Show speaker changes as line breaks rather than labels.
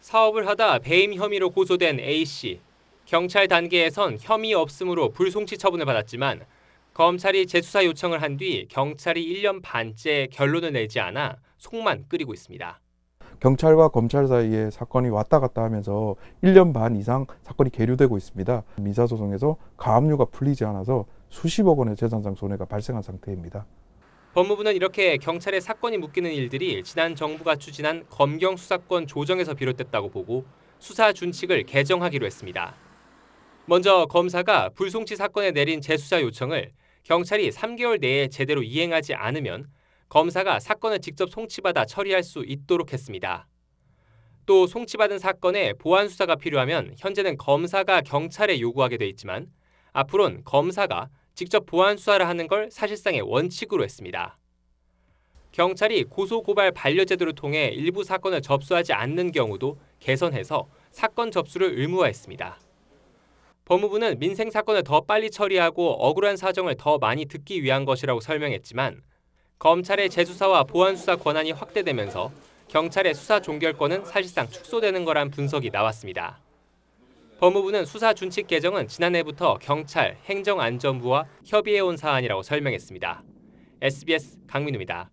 사업을 하다 배임 혐의로 고소된 A씨. 경찰 단계에선 혐의 없음으로 불송치 처분을 받았지만 검찰이 재수사 요청을 한 뒤 경찰이 1년 반째 결론을 내지 않아 속만 끓이고 있습니다.
경찰과 검찰 사이에 사건이 왔다 갔다 하면서 1년 반 이상 사건이 계류되고 있습니다. 민사소송에서 가압류가 풀리지 않아서 수십억 원의 재산상 손해가 발생한 상태입니다.
법무부는 이렇게 경찰의 사건이 묶이는 일들이 지난 정부가 추진한 검경 수사권 조정에서 비롯됐다고 보고 수사 준칙을 개정하기로 했습니다. 먼저 검사가 불송치 사건에 내린 재수사 요청을 경찰이 3개월 내에 제대로 이행하지 않으면 검사가 사건을 직접 송치받아 처리할 수 있도록 했습니다. 또 송치받은 사건에 보완 수사가 필요하면 현재는 검사가 경찰에 요구하게 돼 있지만 앞으론 검사가 직접 보안 수사를 하는 걸 사실상의 원칙으로 했습니다. 경찰이 고소고발 반려제도를 통해 일부 사건을 접수하지 않는 경우도 개선해서 사건 접수를 의무화했습니다. 법무부는 민생 사건을 더 빨리 처리하고 억울한 사정을 더 많이 듣기 위한 것이라고 설명했지만 검찰의 재수사와 보안 수사 권한이 확대되면서 경찰의 수사 종결권은 사실상 축소되는 거란 분석이 나왔습니다. 법무부는 수사 준칙 개정은 지난해부터 경찰, 행정안전부와 협의해온 사안이라고 설명했습니다. SBS 강민우입니다.